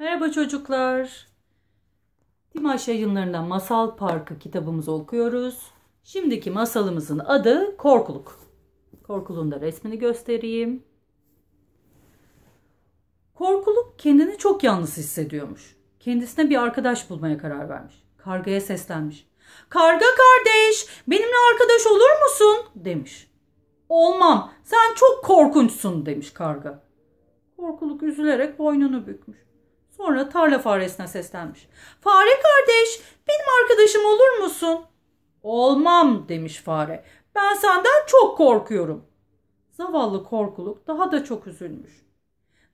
Merhaba çocuklar. Dimaş yayınlarından Masal Parkı kitabımızı okuyoruz. Şimdiki masalımızın adı Korkuluk. Korkuluğun da resmini göstereyim. Korkuluk kendini çok yalnız hissediyormuş. Kendisine bir arkadaş bulmaya karar vermiş. Kargaya seslenmiş. Karga kardeş benimle arkadaş olur musun? demiş. Olmam sen çok korkunçsun demiş karga. Korkuluk üzülerek boynunu bükmüş. Sonra tarla faresine seslenmiş. Fare kardeş benim arkadaşım olur musun? Olmam demiş fare. Ben senden çok korkuyorum. Zavallı korkuluk daha da çok üzülmüş.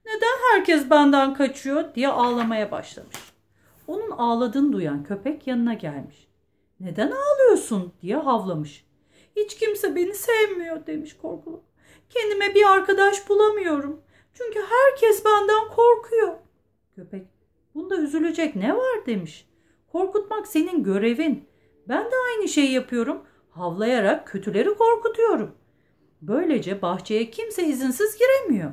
Neden herkes benden kaçıyor diye ağlamaya başlamış. Onun ağladığını duyan köpek yanına gelmiş. Neden ağlıyorsun diye havlamış. Hiç kimse beni sevmiyor demiş korkuluk. Kendime bir arkadaş bulamıyorum. Çünkü herkes benden korkuyor. Köpek bunda üzülecek ne var demiş. Korkutmak senin görevin. Ben de aynı şeyi yapıyorum. Havlayarak kötüleri korkutuyorum. Böylece bahçeye kimse izinsiz giremiyor.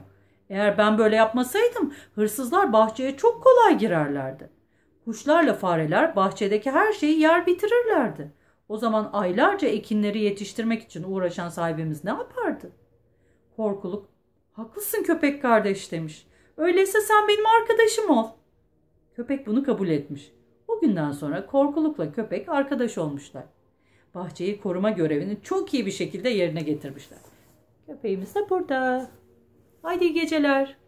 Eğer ben böyle yapmasaydım hırsızlar bahçeye çok kolay girerlerdi. Kuşlarla fareler bahçedeki her şeyi yer bitirirlerdi. O zaman aylarca ekinleri yetiştirmek için uğraşan sahibimiz ne yapardı? Korkuluk, haklısın köpek kardeş demiş. Öyleyse sen benim arkadaşım ol. Köpek bunu kabul etmiş. O günden sonra korkulukla köpek arkadaş olmuşlar. Bahçeyi koruma görevini çok iyi bir şekilde yerine getirmişler. Köpeğimiz de burada. Haydi geceler.